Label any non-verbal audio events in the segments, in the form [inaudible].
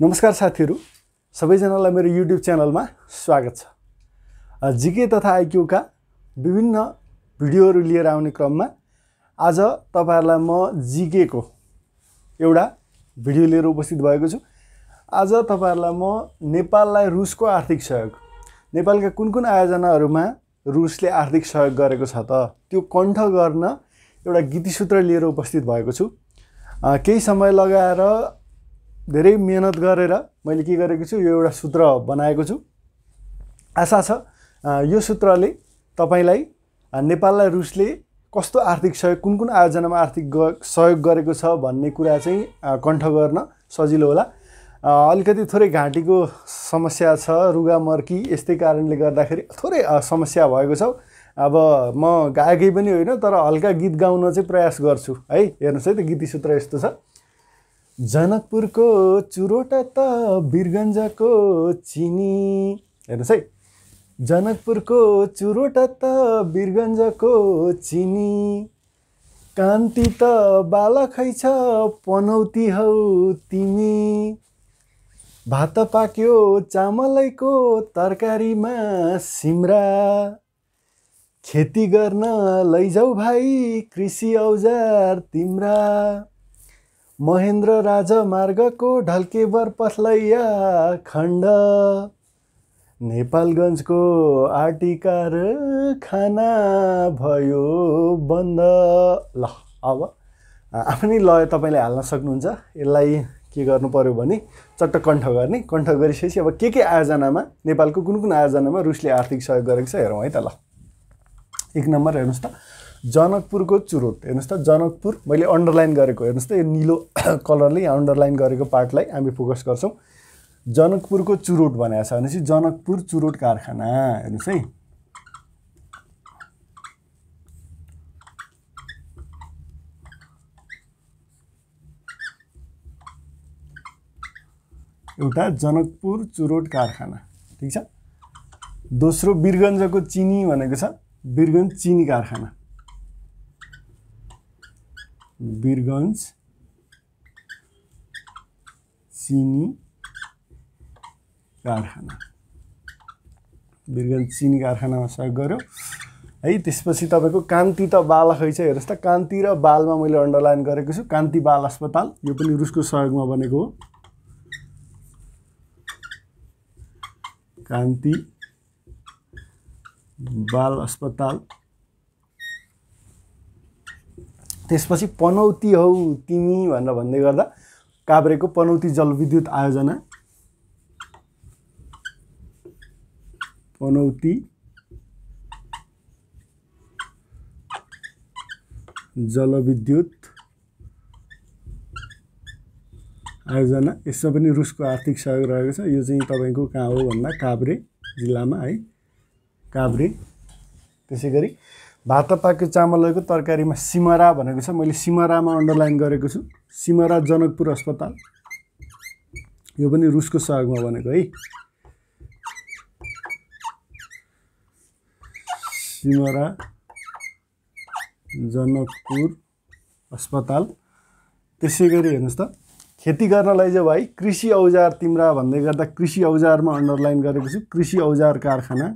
नमस्कार साथीहरू सबैजनालाई मेरो युट्युब च्यानलमा स्वागत छ जिके तथा आइक्यूका विभिन्न भिडियोहरू लिएर आउने क्रममा आज तपाईँहरूलाई म जिकेको एउटा भिडियो लिएर उपस्थित भएको छु आज तपाईँहरूलाई म नेपाललाई रुसको आर्थिक सहयोग नेपालका कुन कुन आयोजनाहरूमा रुसले आर्थिक सहयोग गरेको छ त त्यो कण्ठ गर्न एउटा गीतिसूत्र लिएर उपस्थित भएको छु केही समय लगाएर धेरै मिहिनेत गरेर मैले के गरेको छु यो एउटा सूत्र बनाएको छु आशा छ यो सूत्रले तपाईँलाई नेपाललाई रुसले कस्तो आर्थिक सहयोग कुन कुन आयोजनामा आर्थिक सहयोग गरेको छ भन्ने कुरा चाहिँ कण्ठ गर्न सजिलो होला अलिकति थोरै घाँटीको समस्या छ रुगामर्की यस्तै कारणले गर्दाखेरि थोरै समस्या भएको छ अब म गाएकै पनि होइन तर हल्का गीत गाउन चाहिँ प्रयास गर्छु है हेर्नुहोस् है त गीती सूत्र यस्तो छ जनकपुरको चुरोटा त बिरगन्जको चिनी हेर्नुहोस् है जनकपुरको चुरोटा त बिरगन्जको चिनी कान्ति त खै छ पनौती हौ तिमी भात पाक्यो चामलैको तरकारीमा सिमरा खेती गर्न लैजाऊ भाइ कृषि औजार तिम्रा महेन्द्र राजमार्गको ढल्केबर पथलैया खण्ड नेपालगञ्जको आर्टिकार खाना भयो बन्द ल अब आफ्नै लय तपाईँले हाल्न सक्नुहुन्छ यसलाई के गर्नु पऱ्यो भने चट्ट कण्ठ गर्ने कण्ठ गरिसकेपछि अब के के आयोजनामा नेपालको कुन कुन आयोजनामा रुसले आर्थिक सहयोग गरेको छ हेरौँ है त ल एक नम्बर हेर्नुहोस् त जनकपुरको चुरोट हेर्नुहोस् त जनकपुर मैले अन्डरलाइन गरेको हेर्नुहोस् त यो निलो कलरले [coughs] यहाँ अन्डरलाइन गरेको पार्टलाई हामी फोकस गर्छौँ जनकपुरको चुरोट भनेको छ भनेपछि जनकपुर चुरोट कारखाना हेर्नुहोस् है एउटा जनकपुर चुरोट कारखाना ठिक छ दोस्रो बिरगन्जको चिनी भनेको छ बिरगन्ज चिनी कारखाना वीरगंज चिनी कारखाना वीरगंज चिनी कारखानामा सहयोग गऱ्यो है त्यसपछि तपाईँको कान्ति त बाल खै छ हेर्नुहोस् त कान्ति र बालमा मैले अन्डरलाइन गरेको छु कान्ति बाल अस्पताल यो पनि रुसको सहयोगमा बनेको हो कान्ति बाल अस्पताल त्यसपछि पनौती हौ तिमी भनेर भन्दै गर्दा काभ्रेको पनौती जलविद्युत आयोजना पनौती जलविद्युत आयोजना यसमा पनि रुसको आर्थिक सहयोग रहेको छ यो चाहिँ तपाईँको कहाँ हो भन्दा काभ्रे जिल्लामा है काभ्रे त्यसै गरी भात पाक्यो चामल तरकारीमा सिमरा भनेको छ मैले सिमरामा अन्डरलाइन गरेको छु सिमरा जनकपुर अस्पताल यो पनि रुसको सहयोगमा भनेको है सिमरा जनकपुर अस्पताल त्यसै गरी हेर्नुहोस् त खेती गर्नलाई चाहिँ भाइ कृषि औजार तिम्रा भन्दै गर्दा कृषि औजारमा अन्डरलाइन गरेको छु कृषि औजार कारखाना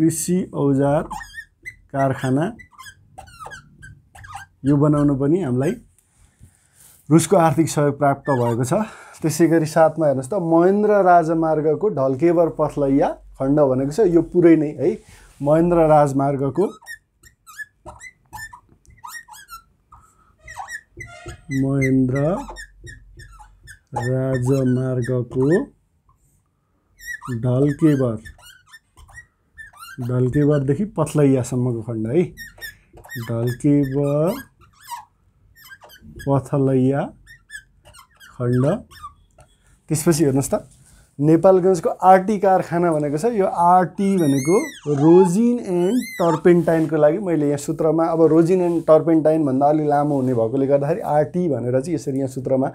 कृषि औजार कारखाना यो बनाउनु पनि हामीलाई रुसको आर्थिक सहयोग प्राप्त भएको छ त्यसै गरी साथमा हेर्नुहोस् त महेन्द्र राजमार्गको ढल्केवर पथलैया खण्ड भनेको छ यो पुरै नै है महेन्द्र राजमार्गको महेन्द्र राजमार्गको ढल्केवर ढल्केबरदेखि पथलैयासम्मको खण्ड है ढल्केबार पथलैया खण्ड त्यसपछि हेर्नुहोस् त नेपालगञ्जको आरटी कारखाना भनेको छ यो आरटी भनेको रोजिन एन्ड टर्पेन्टाइनको लागि मैले यहाँ सूत्रमा अब रोजिन एन्ड टर्पेन्टाइन भन्दा अलिक लामो हुने भएकोले गर्दाखेरि आरटी भनेर चाहिँ यसरी यहाँ सूत्रमा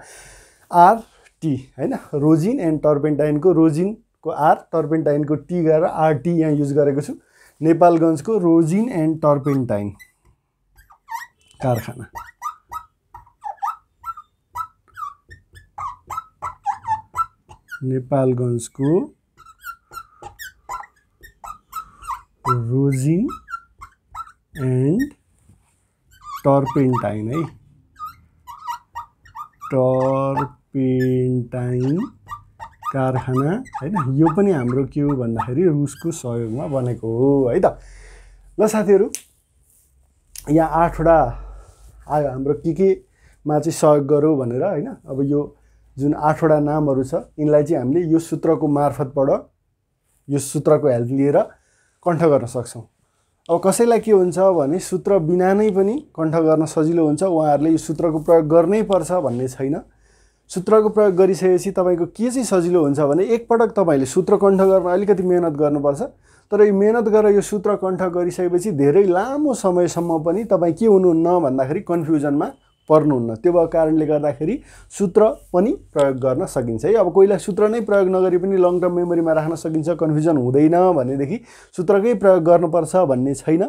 आरटी होइन रोजिन एन्ड टर्पेन्टाइनको रोजिन को आर टर्पेन्टाइनको टी गरेर आरटी यहाँ युज गरेको छु नेपालगञ्जको रोजिन एन्ड टर्पेन्टाइन कारखाना नेपालगञ्जको रोजिन एन्ड टर्पेन्टाइन है टर्पेन्टाइन कारखाना होइन यो पनि हाम्रो के हो भन्दाखेरि रुसको सहयोगमा बनेको हो है त ल साथीहरू यहाँ आठवटा आयो हाम्रो के केमा चाहिँ सहयोग गरौँ भनेर होइन अब यो जुन आठवटा नामहरू छ यिनलाई चाहिँ हामीले यो सूत्रको मार्फतबाट यो सूत्रको हेल्प लिएर कण्ठ गर्न सक्छौँ अब कसैलाई के हुन्छ भने सूत्र बिना नै पनि कण्ठ गर्न सजिलो हुन्छ उहाँहरूले यो सूत्रको प्रयोग गर्नै पर्छ भन्ने छैन सूत्रको प्रयोग गरिसकेपछि तपाईँको के चाहिँ सजिलो हुन्छ भने एकपटक तपाईँले सूत्रकण्ठ गर्न अलिकति मेहनत गर्नुपर्छ तर यो मेहनत गरेर यो सूत्रकण्ठ गरिसकेपछि धेरै लामो समयसम्म पनि तपाईँ के हुनुहुन्न भन्दाखेरि कन्फ्युजनमा पर्नुहुन्न त्यो भएको कारणले गर्दाखेरि सूत्र पनि प्रयोग गर्न सकिन्छ है अब कोहीलाई सूत्र नै प्रयोग नगरी पनि लङ टर्म मेमोरीमा राख्न सकिन्छ कन्फ्युजन हुँदैन भनेदेखि सूत्रकै प्रयोग गर्नुपर्छ भन्ने छैन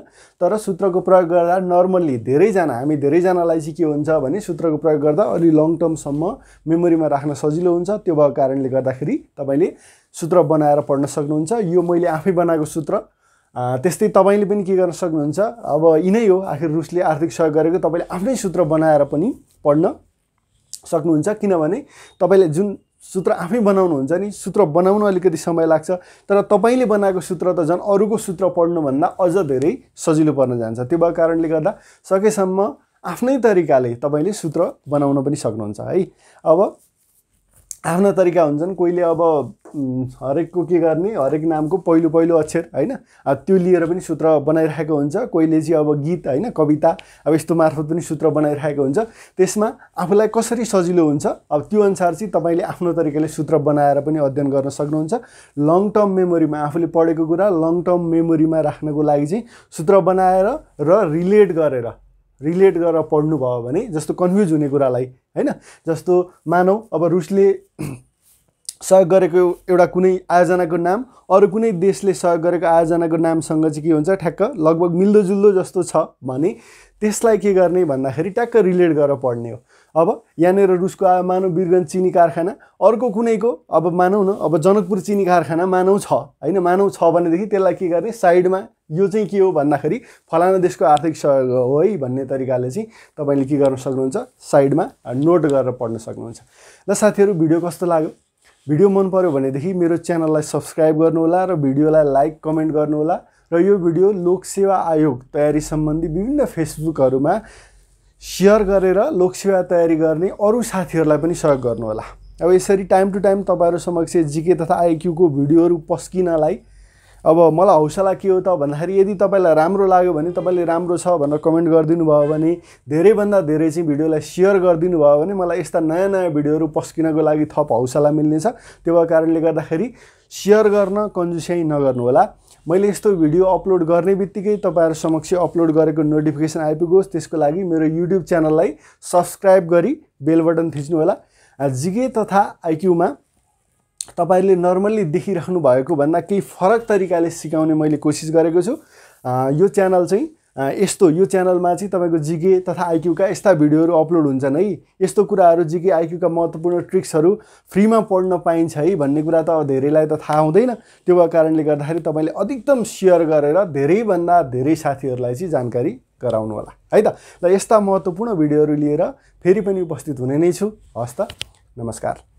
तर सूत्रको प्रयोग गर्दा नर्मल्ली धेरैजना हामी धेरैजनालाई चाहिँ के हुन्छ भने सूत्रको प्रयोग गर्दा अलि लङ टर्मसम्म मेमोरीमा राख्न सजिलो हुन्छ त्यो भएको कारणले गर्दाखेरि तपाईँले सूत्र बनाएर पढ्न सक्नुहुन्छ यो मैले आफै बनाएको सूत्र त्यस्तै तपाईँले पनि के गर्न सक्नुहुन्छ अब यिनै हो आखिर रुसले आर्थिक सहयोग गरेको तपाईँले आफ्नै सूत्र बनाएर पनि पढ्न सक्नुहुन्छ किनभने तपाईँले जुन सूत्र आफै बनाउनुहुन्छ नि सूत्र बनाउन अलिकति समय लाग्छ तर तपाईँले बनाएको सूत्र त झन् अरूको सूत्र पढ्नुभन्दा अझ धेरै सजिलो पर्न जान्छ त्यो भएको कारणले गर्दा सकेसम्म आफ्नै तरिकाले तपाईँले सूत्र बनाउन पनि सक्नुहुन्छ है अब आफ्ना तरिका हुन्छन् कोहीले अब हरेकको के गर्ने हरेक नामको पहिलो पहिलो अक्षर होइन त्यो लिएर पनि सूत्र बनाइरहेको हुन्छ कोहीले चाहिँ अब गीत होइन कविता अब यस्तो मार्फत पनि सूत्र बनाइरहेको हुन्छ त्यसमा आफूलाई कसरी सजिलो हुन्छ अब त्यो अनुसार चाहिँ तपाईँले आफ्नो तरिकाले सूत्र बनाएर पनि अध्ययन गर्न सक्नुहुन्छ लङ टर्म मेमोरीमा आफूले पढेको कुरा लङ टर्म मेमोरीमा राख्नको लागि चाहिँ सूत्र बनाएर र रिलेट गरेर रिलेट गरेर पढ्नुभयो भने जस्तो कन्फ्युज हुने कुरालाई होइन जस्तो मानौ अब रुसले सहयोग गरेको एउटा कुनै आयोजनाको नाम अरू कुनै देशले सहयोग गरेको आयोजनाको नामसँग चाहिँ के हुन्छ ठ्याक्क लगभग मिल्दोजुल्दो जस्तो छ भने त्यसलाई के गर्ने भन्दाखेरि ट्याक्क रिलेट गरेर पढ्ने हो अब यहाँनिर रुसको आयो मानव बिरगन चिनी कारखाना अर्को कुनैको अब मानौ न अब जनकपुर चिनी कारखाना मानौ छ होइन मानौ छ भनेदेखि त्यसलाई के गर्ने साइडमा यो चाहिँ के हो भन्दाखेरि फलाना देशको आर्थिक सहयोग हो है भन्ने तरिकाले चाहिँ तपाईँले के गर्न सक्नुहुन्छ साइडमा नोट गरेर पढ्न सक्नुहुन्छ ल साथीहरू भिडियो कस्तो लाग्यो भिडियो मन पऱ्यो भनेदेखि मेरो च्यानललाई सब्सक्राइब गर्नुहोला र भिडियोलाई लाइक कमेन्ट गर्नुहोला र यो भिडियो लोकसेवा आयोग तयारी सम्बन्धी विभिन्न फेसबुकहरूमा सेयर गरेर लोकसेवा तयारी गर्ने अरू साथीहरूलाई पनि सहयोग गर्नुहोला अब यसरी टाइम टु टाइम तपाईँहरू समक्ष जिके तथा आइक्यूको भिडियोहरू पस्किनलाई अब मलाई हौसला के हो त भन्दाखेरि यदि तपाईँलाई राम्रो लाग्यो भने तपाईँले राम्रो छ भनेर कमेन्ट गरिदिनु भयो भने धेरैभन्दा धेरै चाहिँ भिडियोलाई सेयर गरिदिनु भयो भने मलाई यस्ता नयाँ नयाँ भिडियोहरू पस्किनको लागि थप हौसला मिल्नेछ त्यो कारणले गर्दाखेरि सेयर गर्न कन्जुस्याइ नगर्नुहोला मैले यस्तो भिडियो अपलोड गर्ने बित्तिकै तपाईँहरू समक्ष अपलोड गरेको नोटिफिकेसन आइपुगोस् त्यसको लागि मेरो युट्युब च्यानललाई सब्सक्राइब गरी बेल बटन थिच्नुहोला जिके तथा आइक्यूमा तपाईँहरूले नर्मल्ली देखिराख्नु भएको भन्दा केही फरक तरिकाले सिकाउने मैले कोसिस गरेको छु यो च्यानल चाहिँ यस्तो यो च्यानलमा चाहिँ तपाईँको जिके तथा आइक्यूका यस्ता भिडियोहरू अपलोड हुन्छन् है यस्तो कुराहरू जिके आइक्यूका महत्त्वपूर्ण ट्रिक्सहरू फ्रीमा पढ्न पाइन्छ है भन्ने कुरा त धेरैलाई त थाहा हुँदैन त्यो कारणले गर्दाखेरि तपाईँले अधिकतम सेयर गरेर धेरैभन्दा धेरै साथीहरूलाई चाहिँ जानकारी गराउनु होला है त र यस्ता महत्त्वपूर्ण भिडियोहरू लिएर फेरि पनि उपस्थित हुने नै छु हस् त नमस्कार